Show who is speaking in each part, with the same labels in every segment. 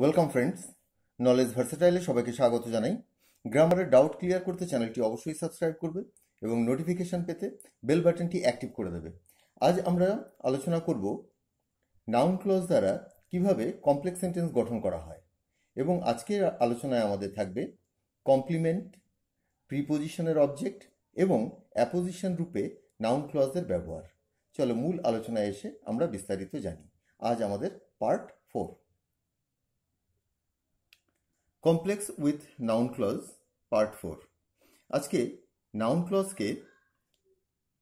Speaker 1: welcome friends knowledge ভার্সেটাইলে সবাইকে স্বাগত জানাই গ্রামারের ডাউট ক্লিয়ার করতে চ্যানেলটি অবশ্যই সাবস্ক্রাইব করবে এবং নোটিফিকেশন পেতে বেল বাটনটি অ্যাক্টিভ করে দেবে আজ আমরা আলোচনা করব নাউন ক্লোজ দ্বারা কিভাবে কমপ্লেক্স সেন্টেন্স গঠন করা হয় এবং আজকের আলোচনায় আমাদের থাকবে কমপ্লিমেন্ট প্রিপোজিশনের অবজেক্ট এবং অ্যাপোজিশন রূপে নাউন ক্লজের ব্যবহার চলো মূল আলোচনায় এসে আমরা বিস্তারিত জানি আজ আমাদের part four complex with noun clause part four আজকে নাউন ক্লজকে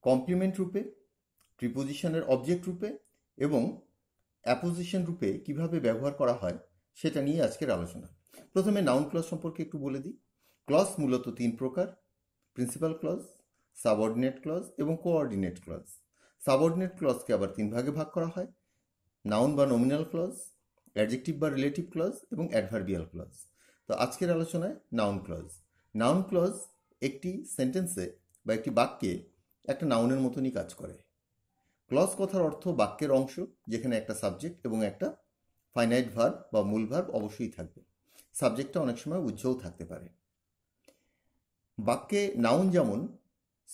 Speaker 1: কমপ্লিমেন্ট রূপে প্রিপোজিশনের অবজেক্ট রূপে এবং অ্যাপোজিশন রূপে কিভাবে ব্যবহার করা হয় সেটা নিয়ে আজকের আলোচনা প্রথমে নাউন ক্লজ সম্পর্কে একটু বলে দিই ক্লজ মূলত তিন প্রকার প্রিন্সিপাল ক্লজ সাবঅর্ডিনেট ক্লজ এবং কোঅর্ডিনেট ক্লজ সাবঅর্ডিনেট ক্লজকে আবার তিন ভাগে ভাগ করা হয় নাউন বা নমিনাল ক্লজ অ্যাডজেক্টিভ বা রিলেটিভ ক্লজ এবং অ্যাডভার্বিয়াল ক্লজ তো আজকের আলোচনায় নাউন ক্লজ নাউন ক্লজ একটি সেন্টেন্সে বা একটি বাক্যে একটা নাউনের মতনই কাজ করে ক্লজ কথার অর্থ বাক্যের অংশ যেখানে একটা সাবজেক্ট এবং একটা ফাইনাইট ভার্ব বা মূল ভার্ব অবশ্যই থাকবে সাবজেক্টটা অনেক সময় উজ্জ্বল থাকতে পারে বাক্যে নাউন যেমন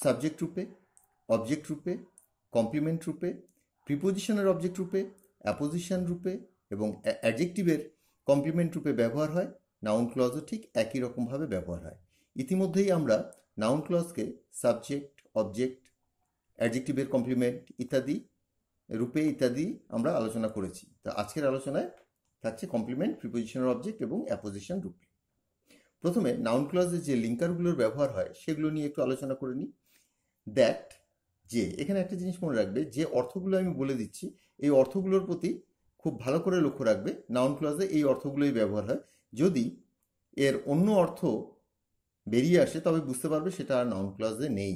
Speaker 1: সাবজেক্ট রূপে অবজেক্ট রূপে কমপ্লিমেন্ট রূপে প্রিপোজিশনের অবজেক্ট রূপে অ্যাপোজিশন রূপে এবং অ্যাডজেক্টিভের কমপ্লিমেন্ট রূপে ব্যবহার হয় নাউন ক্লজও ঠিক একই রকমভাবে ব্যবহার হয় ইতিমধ্যেই আমরা নাউন ক্লজকে সাবজেক্ট অবজেক্ট অ্যাডজেক্টিভের কমপ্লিমেন্ট ইত্যাদি রূপে ইত্যাদি আমরা আলোচনা করেছি তা আজকের আলোচনায় থাকছে কমপ্লিমেন্ট প্রিপোজিশনাল অবজেক্ট এবং অ্যাপোজিশন রূপে প্রথমে নাউন ক্লজে যে লিঙ্কারগুলোর ব্যবহার হয় সেগুলো নিয়ে একটু আলোচনা করে নিই দ্যাট যে এখানে একটা জিনিস মনে রাখবে যে অর্থগুলো আমি বলে দিচ্ছি এই অর্থগুলোর প্রতি খুব ভালো করে লক্ষ্য রাখবে নাউন ক্লজে এই অর্থগুলোই ব্যবহার হয় যদি এর অন্য অর্থ বেরিয়ে আসে তবে বুঝতে পারবে সেটা আর নাউন ক্লজে নেই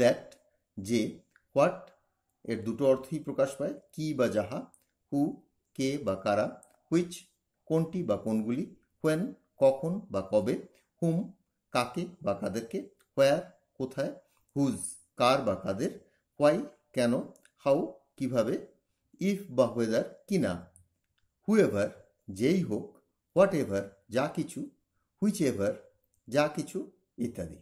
Speaker 1: দ্যাট যে হোয়াট এর দুটো অর্থই প্রকাশ পায় কি বা যাহা হু কে বা কারা হুইচ কোনটি বা কোনগুলি হোয়েন কখন বা কবে হুম কাকে বা কাদেরকে হোয়ার কোথায় হুজ কার বা কাদের হোয়াই কেন হাউ কিভাবে ইফ বা হোয়েদার কিনা হুয়েভার যেই হোক হোয়াট এভার যা কিছু হুইচ এভার যা কিছু ইত্যাদি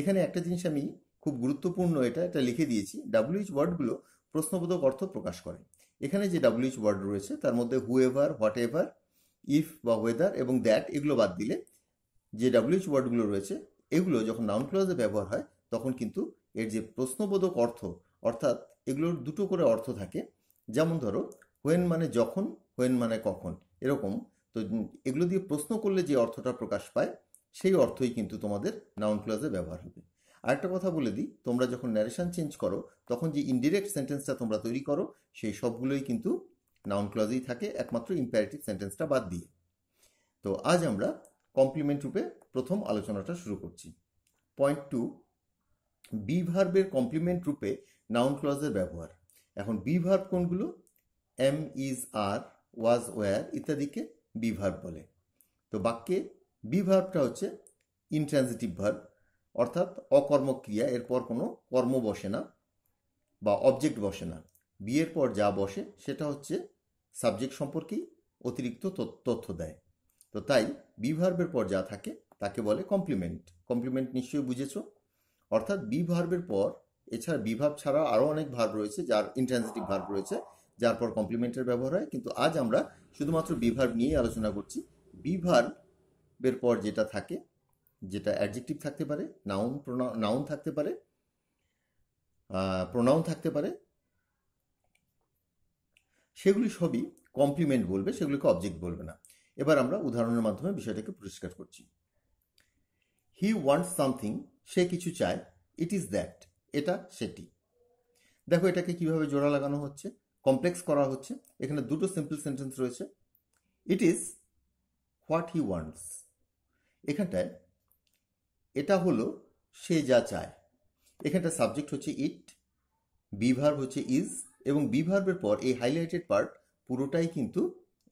Speaker 1: এখানে একটা জিনিস আমি খুব গুরুত্বপূর্ণ এটা এটা লিখে দিয়েছি ডাব্লিউএইচ ওয়ার্ডগুলো প্রশ্নবোধক অর্থ প্রকাশ করে এখানে যে ডাব্লিউএইচ ওয়ার্ড রয়েছে তার মধ্যে হুএভার হোয়াট এভার ইফ বা ওয়েদার এবং দ্যাট এগুলো বাদ দিলে যে ডাব্লিউএইচ ওয়ার্ডগুলো রয়েছে এগুলো যখন নাউন ক্লজে ব্যবহার হয় তখন কিন্তু এর যে প্রশ্নবোধক অর্থ অর্থাৎ এগুলোর দুটো করে অর্থ থাকে যেমন ধরো হোয়েন মানে যখন হোয়েন মানে কখন এরকম তো এগুলো দিয়ে প্রশ্ন করলে যে অর্থটা প্রকাশ পায় সেই অর্থই কিন্তু তোমাদের নাউন ক্লাসে ব্যবহার হবে আরেকটা কথা বলে দিই তোমরা যখন ন্যারেশন চেঞ্জ করো তখন যে ইনডিরেক্ট সেন্টেন্সটা তোমরা তৈরি করো সেই সবগুলোই কিন্তু নাউন ক্লজেই থাকে একমাত্র ইম্পারেটিভ সেন্টেন্সটা বাদ দিয়ে তো আজ আমরা কমপ্লিমেন্ট রূপে প্রথম আলোচনাটা শুরু করছি পয়েন্ট টু বি ভার্বের কমপ্লিমেন্ট রূপে নাউন ক্লজের ব্যবহার এখন বি ভার্ব কোনগুলো am is are was were ইত্যাদিকে বিভার বলে তো বাক্যে বিভার্বটা হচ্ছে ইনট্রান্সিটিভ ভার্ব অর্থাৎ অকর্মক্রিয়া এরপর কোনো কর্ম বসে না বা অবজেক্ট বসে না বিয়ের পর যা বসে সেটা হচ্ছে সাবজেক্ট সম্পর্কেই অতিরিক্ত তথ্য দেয় তো তাই বিভার্বের পর যা থাকে তাকে বলে কমপ্লিমেন্ট কমপ্লিমেন্ট নিশ্চয়ই বুঝেছ অর্থাৎ বিভার্বের পর এছাড়া বিভাব ছাড়া আরও অনেক ভার্ব রয়েছে যার ইন্ট্রান্সিটিভ ভার্ব রয়েছে যার পর কমপ্লিমেন্টের ব্যবহার হয় কিন্তু আজ আমরা শুধুমাত্র বিভার নিয়ে আলোচনা করছি বিভার্বের পর যেটা থাকে যেটা অ্যাডজেক্টিভ থাকতে পারে নাউন নাউন থাকতে পারে প্রোনাউন থাকতে পারে সেগুলি সবই কমপ্লিমেন্ট বলবে সেগুলিকে অবজেক্ট বলবে না এবার আমরা উদাহরণের মাধ্যমে বিষয়টাকে পরিষ্কার করছি হি ওয়ান্ট সামথিং সে কিছু চায় ইট ইজ দ্যাট এটা সেটি দেখো এটাকে কিভাবে জোড়া লাগানো হচ্ছে কমপ্লেক্স করা হচ্ছে এখানে দুটো সিম্পল সেন্টেন্স রয়েছে it is what he wants এখানটায় এটা হলো সে যা চায় এখানটা সাবজেক্ট হচ্ছে ইট বিভার হচ্ছে ইজ এবং বিভার্বের পর এই হাইলাইটেড পার্ট পুরোটাই কিন্তু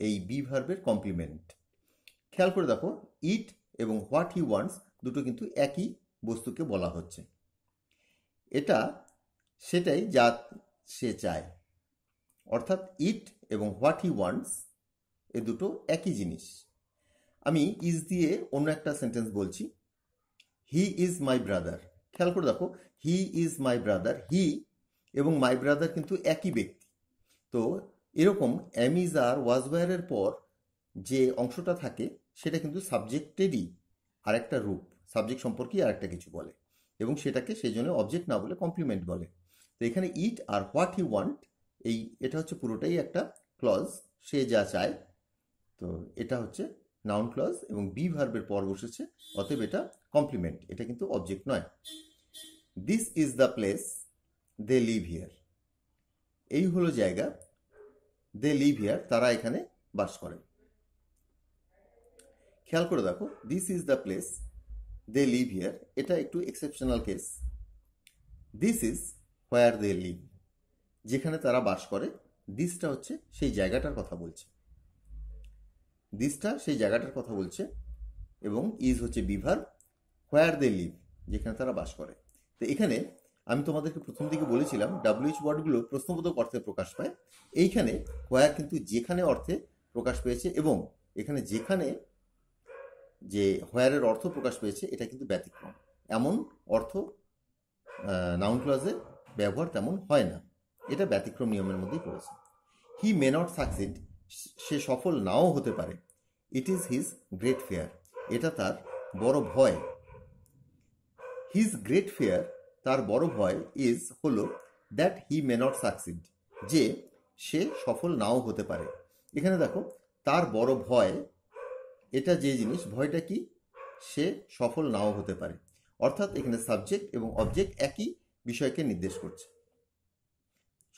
Speaker 1: এই বিভার্বের কমপ্লিমেন্ট খেয়াল করে দেখো ইট এবং হোয়াট হি ওয়ান্টস দুটো কিন্তু একই বস্তুকে বলা হচ্ছে এটা সেটাই যা সে চায় অর্থাৎ ইট এবং হোয়াট হি ওয়ান্টস এ দুটো একই জিনিস আমি ইজ দিয়ে অন্য একটা সেন্টেন্স বলছি হি ইজ মাই ব্রাদার খেয়াল করে দেখো he is my brother he এবং মাই ব্রাদার কিন্তু একই ব্যক্তি তো এরকম অ্যামিজ আর ওয়াজওয়ারের পর যে অংশটা থাকে সেটা কিন্তু সাবজেক্টেরই আরেকটা রূপ সাবজেক্ট সম্পর্কেই আরেকটা কিছু বলে এবং সেটাকে সেই জন্য অবজেক্ট না বলে কমপ্লিমেন্ট বলে তো এখানে ইট আর হোয়াট হি ওয়ান্ট এই এটা হচ্ছে পুরোটাই একটা ক্লজ সে যা চায় তো এটা হচ্ছে নাউন ক্লজ এবং বি ভার্বের পর বসেছে অতএব এটা কমপ্লিমেন্ট এটা কিন্তু অবজেক্ট নয় this is the place they live here এই হলো জায়গা দে লিভ হিয়ার তারা এখানে বাস করে খেয়াল করে দেখো this is the place they live here এটা একটু exceptional case this is where they live যেখানে তারা বাস করে দিসটা হচ্ছে সেই জায়গাটার কথা বলছে দিসটা সেই জায়গাটার কথা বলছে এবং ইজ হচ্ছে বিভার হোয়ার দে লিভ যেখানে তারা বাস করে তো এখানে আমি তোমাদেরকে প্রথম দিকে বলেছিলাম এইচ ওয়ার্ডগুলো প্রশ্নবোধক অর্থে প্রকাশ পায় এইখানে হোয়ার কিন্তু যেখানে অর্থে প্রকাশ পেয়েছে এবং এখানে যেখানে যে হোয়ারের অর্থ প্রকাশ পেয়েছে এটা কিন্তু ব্যতিক্রম এমন অর্থ নাউন ক্লাসে ব্যবহার তেমন হয় না এটা ব্যতিক্রম নিয়মের মধ্যেই পড়েছে হি মে নট সাকসিড সে সফল নাও হতে পারে it is his great fear এটা তার বড় ভয় হিজ গ্রেট ফেয়ার তার বড় ভয় ইজ হল that he may not succeed যে সে সফল নাও হতে পারে এখানে দেখো তার বড় ভয় এটা যে জিনিস ভয়টা কি সে সফল নাও হতে পারে অর্থাৎ এখানে সাবজেক্ট এবং অবজেক্ট একই বিষয়কে নির্দেশ করছে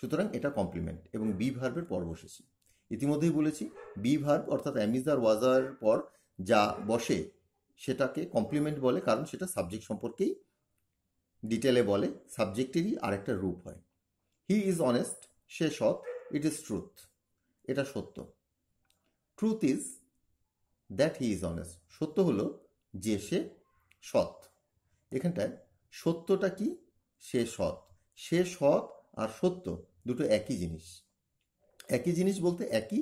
Speaker 1: সুতরাং এটা কমপ্লিমেন্ট এবং বি ভার্বের পর বসেছি ইতিমধ্যেই বলেছি বি ভার্ব অর্থাৎ অ্যামিজার ওয়াজার পর যা বসে সেটাকে কমপ্লিমেন্ট বলে কারণ সেটা সাবজেক্ট সম্পর্কেই ডিটেলে বলে সাবজেক্টেরই আরেকটা রূপ হয় হি ইজ অনেস্ট সে সৎ ইট ইজ ট্রুথ এটা সত্য truth is that he is honest সত্য হলো যে সে সৎ এখানটায় সত্যটা কি সে সৎ সে সৎ আর সত্য দুটো একই জিনিস একই জিনিস বলতে একই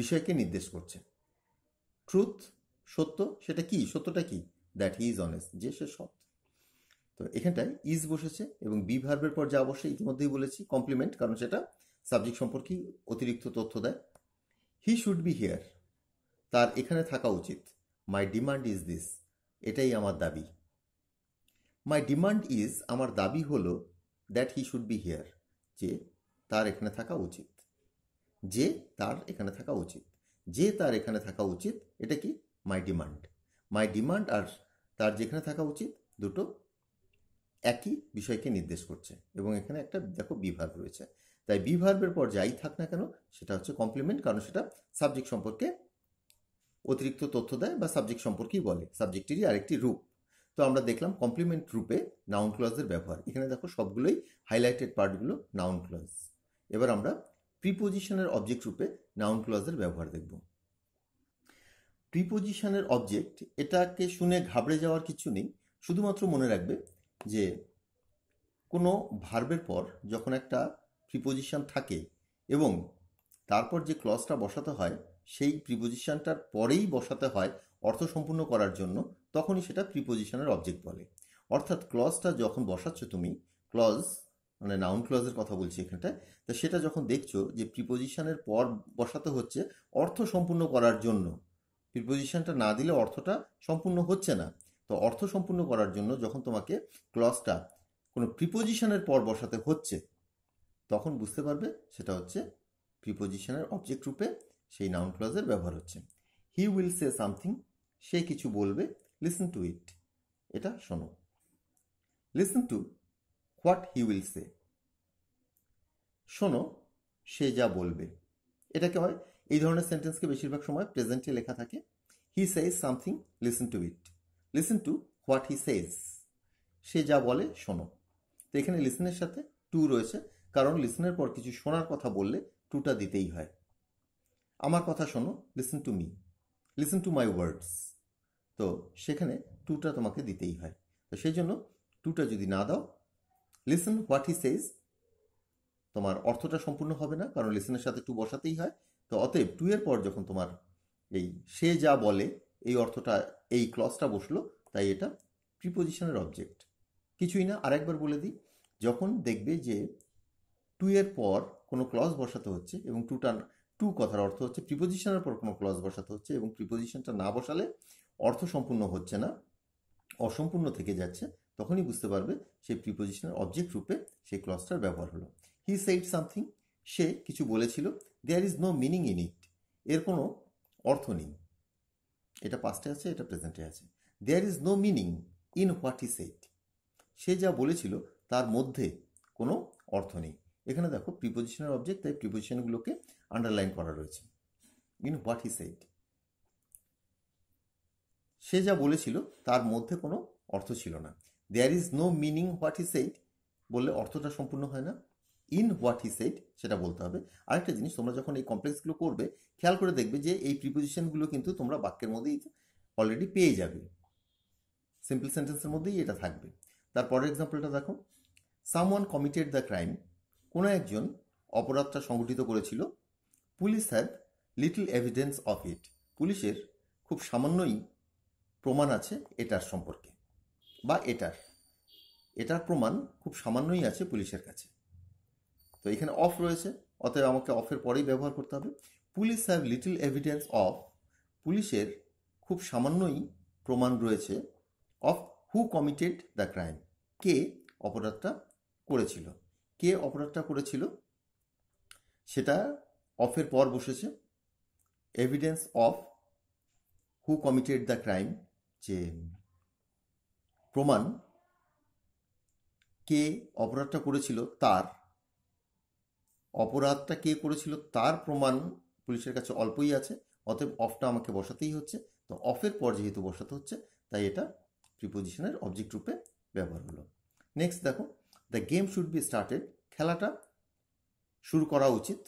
Speaker 1: বিষয়কে নির্দেশ করছে ট্রুথ সত্য সেটা কি সত্যটা কি দ্যাট হি ইজ অনেস্ট যে সে সৎ তো এখানটায় ইজ বসেছে এবং বি ভার্বের পর যা অবশ্যই ইতিমধ্যেই বলেছি কমপ্লিমেন্ট কারণ সেটা সাবজেক্ট সম্পর্কে অতিরিক্ত তথ্য দেয় হি শুড বি হিয়ার তার এখানে থাকা উচিত মাই ডিমান্ড ইজ দিস এটাই আমার দাবি মাই ডিমান্ড ইজ আমার দাবি হলো that he should be here যে তার এখানে থাকা উচিত যে তার এখানে থাকা উচিত যে তার এখানে থাকা উচিত এটা কি মাই ডিমান্ড মাই ডিমান্ড আর তার যেখানে থাকা উচিত দুটো একই বিষয়কে নির্দেশ করছে এবং এখানে একটা দেখো বিভাগ রয়েছে তাই বিভার্বের পর যাই থাক না কেন সেটা হচ্ছে কমপ্লিমেন্ট কারণ সেটা সাবজেক্ট সম্পর্কে অতিরিক্ত তথ্য দেয় বা সাবজেক্ট সম্পর্কেই বলে সাবজেক্টেরই আরেকটি রূপ তো আমরা দেখলাম কমপ্লিমেন্ট রূপে নাউন ক্লজের ব্যবহার এখানে দেখো সবগুলোই হাইলাইটেড পার্টগুলো নাউন ক্লজ এবার আমরা প্রিপোজিশনের অবজেক্ট রূপে নাউন ক্লজের ব্যবহার দেখব প্রিপোজিশনের অবজেক্ট এটাকে শুনে ঘাবড়ে যাওয়ার কিছু নেই শুধুমাত্র মনে রাখবে যে কোনো ভার্বের পর যখন একটা প্রিপোজিশন থাকে এবং তারপর যে ক্লজটা বসাতে হয় সেই প্রিপোজিশনটার পরেই বসাতে হয় অর্থ সম্পূর্ণ করার জন্য তখনই সেটা প্রিপোজিশনের অবজেক্ট বলে অর্থাৎ ক্লজটা যখন বসাচ্ছ তুমি ক্লজ মানে নাউন ক্লজের কথা বলছি এখানটায় তা সেটা যখন দেখছো যে প্রিপোজিশনের পর বসাতে হচ্ছে অর্থ সম্পূর্ণ করার জন্য প্রিপোজিশনটা না দিলে অর্থটা সম্পূর্ণ হচ্ছে না তো অর্থ সম্পূর্ণ করার জন্য যখন তোমাকে ক্লজটা কোনো প্রিপোজিশনের পর বসাতে হচ্ছে তখন বুঝতে পারবে সেটা হচ্ছে প্রিপোজিশনের অবজেক্ট রূপে সেই নাউন ক্লজের ব্যবহার হচ্ছে হি উইল সে সামথিং সে কিছু বলবে লিসন টু ইট এটা শোনো listen to what he will say শোনো সে যা বলবে এটাকে হয় এই ধরনের সেন্টেন্সকে বেশিরভাগ সময় প্রেজেন্টে লেখা থাকে he says something listen to it listen to what he says সে যা বলে শোনো তো এখানে লিসনের সাথে টু রয়েছে কারণ লিসনের পর কিছু শোনার কথা বললে টুটা দিতেই হয় আমার কথা শোনো listen to me listen to my words তো সেখানে টুটা তোমাকে দিতেই হয় তো সেই জন্য টুটা যদি না দাও লিসেন হোয়াট হি সেজ তোমার অর্থটা সম্পূর্ণ হবে না কারণ লিসেনের সাথে টু বসাতেই হয় তো অতএব টু এর পর যখন তোমার এই সে যা বলে এই অর্থটা এই ক্লসটা বসলো তাই এটা প্রিপোজিশনের অবজেক্ট কিছুই না আরেকবার বলে দিই যখন দেখবে যে টু এর পর কোনো ক্লস বসাতে হচ্ছে এবং টুটা টু কথার অর্থ হচ্ছে প্রিপোজিশনের পর কোনো ক্লস বসাতে হচ্ছে এবং প্রিপোজিশনটা না বসালে অর্থ সম্পূর্ণ হচ্ছে না অসম্পূর্ণ থেকে যাচ্ছে তখনই বুঝতে পারবে সেই প্রিপোজিশনের অবজেক্ট রূপে সেই ক্লসটার ব্যবহার হলো হি সেইড সামথিং সে কিছু বলেছিল there is no meaning in it এর কোনো অর্থ নেই এটা পাস্টে আছে এটা প্রেজেন্টে আছে there is no meaning in what he said সে যা বলেছিল তার মধ্যে কোনো অর্থ নেই এখানে দেখো প্রিপোজিশনের অবজেক্ট তাই প্রিপোজিশনগুলোকে আন্ডারলাইন করা রয়েছে ইন হোয়াট হি সেইড সে যা বলেছিল তার মধ্যে কোনো অর্থ ছিল না there is no meaning what he said বললে অর্থটা সম্পূর্ণ হয় না ইন হোয়াট হি সেড সেটা বলতে হবে আরেকটা জিনিস তোমরা যখন এই কমপ্লেক্সগুলো করবে খেয়াল করে দেখবে যে এই প্রিপোজিশনগুলো কিন্তু তোমরা বাক্যের মধ্যেই অলরেডি পেয়ে যাবে সিম্পল সেন্টেন্সের মধ্যেই এটা থাকবে তারপরের এক্সাম্পলটা দেখো সামওয়ান কমিটেড দ্য ক্রাইম কোনো একজন অপরাধটা সংগঠিত করেছিল police had little evidence of it পুলিশের খুব সামান্যই প্রমাণ আছে এটার সম্পর্কে বা এটার এটার প্রমাণ খুব সামান্যই আছে পুলিশের কাছে তো এখানে অফ রয়েছে অতএব আমাকে অফের পরেই ব্যবহার করতে হবে police have little evidence of পুলিশের খুব সামান্যই প্রমাণ রয়েছে of who committed the crime কে অপরাধটা করেছিল কে অপরাধটা করেছিল সেটা অফের পর বসেছে evidence of who committed the crime যে প্রমাণ কে অপরাধটা করেছিল তার অপরাধটা কে করেছিল তার প্রমাণ পুলিশের কাছে অল্পই আছে অতএব অফটা আমাকে বসাতেই হচ্ছে তো অফের পর যেহেতু বসাতে হচ্ছে তাই এটা প্রিপোজিশনের অবজেক্ট রূপে ব্যবহার হলো নেক্সট দেখো the game should be started খেলাটা শুরু করা উচিত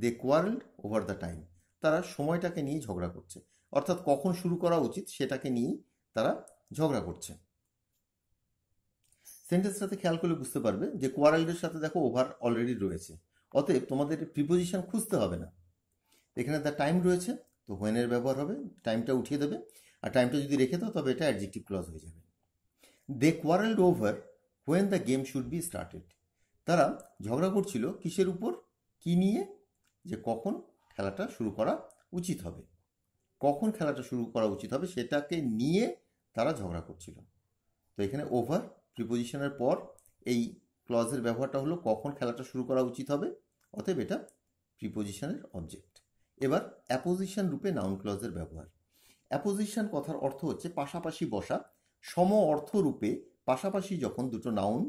Speaker 1: they quarrelled over the time তারা সময়টাকে নিয়ে ঝগড়া করছে অর্থাৎ কখন শুরু করা উচিত সেটাকে নিয়েই তারা ঝগড়া করছে সেন্টেন্সটাতে খেয়াল করলে বুঝতে পারবে যে কোয়ারেলের সাথে দেখো ওভার অলরেডি রয়েছে অতএব তোমাদের প্রিপোজিশন খুঁজতে হবে না এখানে তার টাইম রয়েছে তো হোয়েনের ব্যবহার হবে টাইমটা উঠিয়ে দেবে আর টাইমটা যদি রেখে দাও তবে এটা অ্যাডজেক্টিভ ক্লজ হয়ে যাবে they quarrelled over when the game should be started তারা ঝগড়া করছিল কিসের উপর কি নিয়ে যে কখন খেলাটা শুরু করা উচিত হবে কখন খেলাটা শুরু করা উচিত হবে সেটাকে নিয়ে তারা ঝগড়া করছিল তো এখানে ওভার প্রিপোজিশনের পর এই ক্লজের ব্যবহারটা হলো কখন খেলাটা শুরু করা উচিত হবে অতএব এটা প্রিপোজিশনের অবজেক্ট এবার অ্যাপোজিশন রূপে নাউন ক্লজের ব্যবহার অ্যাপোজিশন কথার অর্থ হচ্ছে পাশাপাশি বসা সম অর্থ রূপে পাশাপাশি যখন দুটো নাউন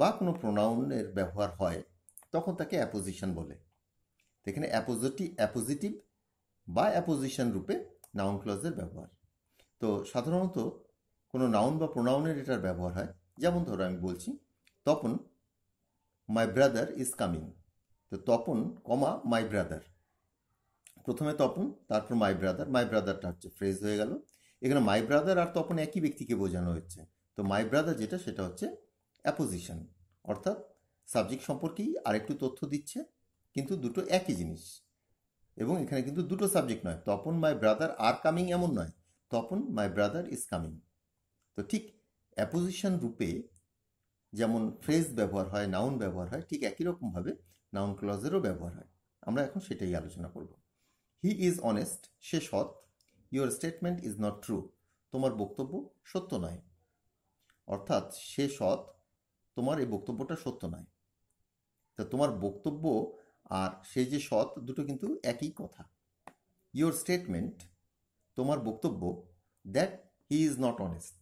Speaker 1: বা কোনো প্রোনাউনের ব্যবহার হয় তখন তাকে অ্যাপোজিশন বলে এখানে অ্যাপোজিটিভ অ্যাপোজিটিভ বা অ্যাপোজিশন রূপে নাউন ক্লজের ব্যবহার তো সাধারণত কোনো নাউন বা প্রোনাউনের এটার ব্যবহার হয় যেমন ধরো আমি বলছি Tapan my brother is coming তো তপন কমা মাই ব্রাদার প্রথমে তপন তারপর মাই ব্রাদার মাই ব্রাদারটা হচ্ছে ফ্রেজ হয়ে গেল এখানে মাই ব্রাদার আর তপন একই ব্যক্তিকে বোঝানো হচ্ছে তো মাই ব্রাদার যেটা সেটা হচ্ছে অ্যাপোজিশন অর্থাৎ সাবজেক্ট সম্পর্কেই আরেকটু তথ্য দিচ্ছে কিন্তু দুটো একই জিনিস এবং এখানে কিন্তু দুটো সাবজেক্ট নয় Tapan my brother are coming এমন নয় Tapan my brother is coming তো ঠিক অ্যাপোজিশন রূপে যেমন ফ্রেজ ব্যবহার হয় নাউন ব্যবহার হয় ঠিক একই রকমভাবে নাউন ক্লজেরও ব্যবহার হয় আমরা এখন সেটাই আলোচনা করব হি ইজ অনেস্ট সে সৎ your statement is not true তোমার বক্তব্য সত্য নয় অর্থাৎ সে সৎ তোমার এই বক্তব্যটা সত্য নয় তা তোমার বক্তব্য আর সে যে সৎ দুটো কিন্তু একই কথা ইউর স্টেটমেন্ট তোমার বক্তব্য that he is not honest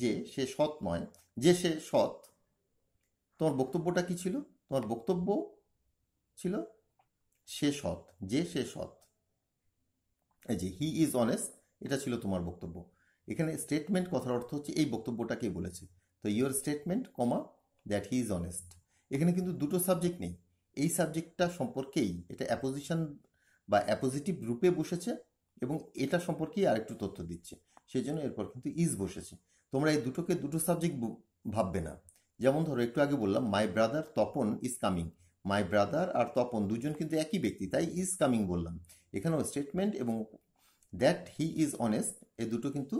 Speaker 1: যে সে সৎ নয় যে সে সৎ তোমার বক্তব্যটা কি ছিল তোমার বক্তব্য ছিল সে সৎ যে সে সৎ এই যে হি ইজ অনেস্ট এটা ছিল তোমার বক্তব্য এখানে স্টেটমেন্ট কথার অর্থ হচ্ছে এই বক্তব্যটাকেই বলেছে তো your statement comma that he is honest এখানে কিন্তু দুটো সাবজেক্ট নেই এই সাবজেক্টটা সম্পর্কেই এটা অ্যাপোজিশন বা অ্যাপোজিটিভ রূপে বসেছে এবং এটা সম্পর্কেই আরেকটু তথ্য দিচ্ছে সেই জন্য এরপর কিন্তু ইজ বসেছে তোমরা এই দুটোকে দুটো সাবজেক্ট ভাববে না যেমন ধরো একটু আগে বললাম my brother Tapan is coming my brother are Tapan দুজন কিন্তু একই ব্যক্তি তাই ইজ কামিং বললাম এখানেও স্টেটমেন্ট এবং দ্যাট হি ইজ অনেস্ট এ দুটো কিন্তু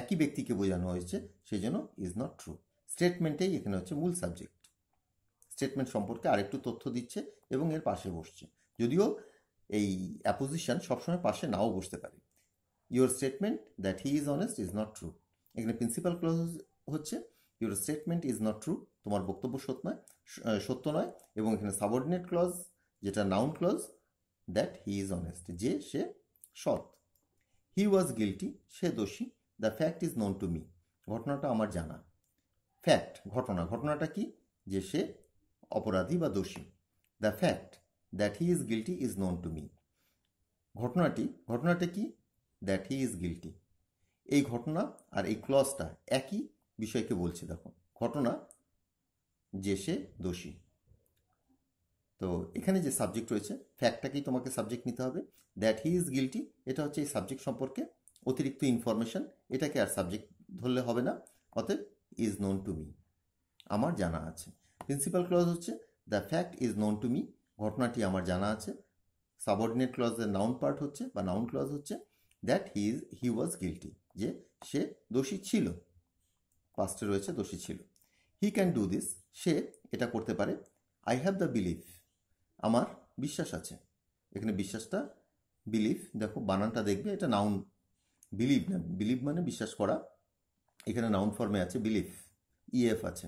Speaker 1: একই ব্যক্তিকে বোঝানো হয়েছে সেই জন্য ইজ নট ট্রু স্টেটমেন্টেই এখানে হচ্ছে মূল সাবজেক্ট স্টেটমেন্ট সম্পর্কে আরেকটু তথ্য দিচ্ছে এবং এর পাশে বসছে যদিও এই অ্যাপোজিশন সবসময় পাশে নাও বসতে পারে your statement that he is honest is not true এখানে প্রিন্সিপাল ক্লোজ হচ্ছে your statement is not true তোমার বক্তব্য সত্য নয় সত্য নয় এবং এখানে সাবঅর্ডিনেট ক্লজ যেটা noun clause that he is honest যে সে সৎ হি ওয়াজ গিলটি সে দোষী the fact is known to me ঘটনাটা আমার জানা ফ্যাক্ট ঘটনা ঘটনাটা কি যে সে অপরাধী বা দোষী the fact that he is guilty is known to me ঘটনাটি ঘটনাটা কি দ্যাট হি ইজ গিলটি এই ঘটনা আর এই ক্লজটা একই বিষয়কে বলছে দেখো ঘটনা যে সে দোষী তো এখানে যে সাবজেক্ট রয়েছে ফ্যাক্টটাকেই তোমাকে সাবজেক্ট নিতে হবে দ্যাট হি ইজ গিলটি এটা হচ্ছে এই সাবজেক্ট সম্পর্কে অতিরিক্ত ইনফরমেশন এটাকে আর সাবজেক্ট ধরলে হবে না অতএব ইজ নোন টু মি আমার জানা আছে প্রিন্সিপাল ক্লজ হচ্ছে the fact is known to me ঘটনাটি আমার জানা আছে সাবঅর্ডিনেট ক্লজের নাউন পার্ট হচ্ছে বা নাউন ক্লজ হচ্ছে that he is he was guilty যে সে দোষী ছিল পাস্টে রয়েছে দোষী ছিল হি ক্যান ডু দিস সে এটা করতে পারে আই হ্যাভ দ্য বিলিফ আমার বিশ্বাস আছে এখানে বিশ্বাসটা বিলিফ দেখো বানানটা দেখবে এটা নাউন বিলিভ না বিলিভ মানে বিশ্বাস করা এখানে নাউন ফর্মে আছে বিলিফ ইএফ e আছে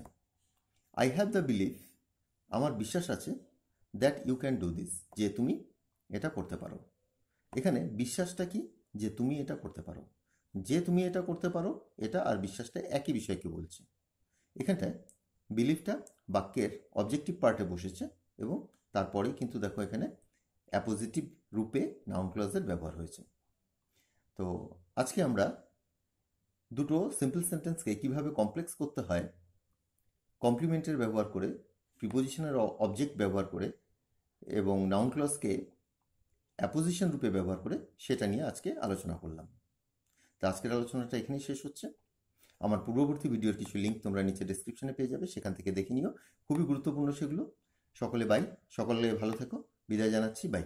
Speaker 1: আই হ্যাভ দ্য বিলিফ আমার বিশ্বাস আছে that you can do this যে তুমি এটা করতে পারো এখানে বিশ্বাসটা কি যে তুমি এটা করতে পারো যে তুমি এটা করতে পারো এটা আর বিশ্বাসটা একই বিষয়কে বলছে এখানটায় বিলিফটা বাক্যের অবজেক্টিভ পার্টে বসেছে এবং তারপরেই কিন্তু দেখো এখানে অ্যাপোজিটিভ রূপে নাউন ক্লজের ব্যবহার হয়েছে তো আজকে আমরা দুটো সিম্পল সেন্টেন্সকে কীভাবে কমপ্লেক্স করতে হয় কমপ্লিমেন্টের ব্যবহার করে প্রিপোজিশনের অবজেক্ট ব্যবহার করে এবং নাউন ক্লসকে অ্যাপোজিশন রূপে ব্যবহার করে সেটা নিয়ে আজকে আলোচনা করলাম তো আজকের আলোচনাটা এখানেই শেষ হচ্ছে আমার পূর্ববর্তী ভিডিওর কিছু লিঙ্ক তোমরা নিচে ডিসক্রিপশনে পেয়ে যাবে সেখান থেকে দেখে নিও খুবই গুরুত্বপূর্ণ সেগুলো সকলে বাই সকলে ভালো থেকো বিদায় জানাচ্ছি বাই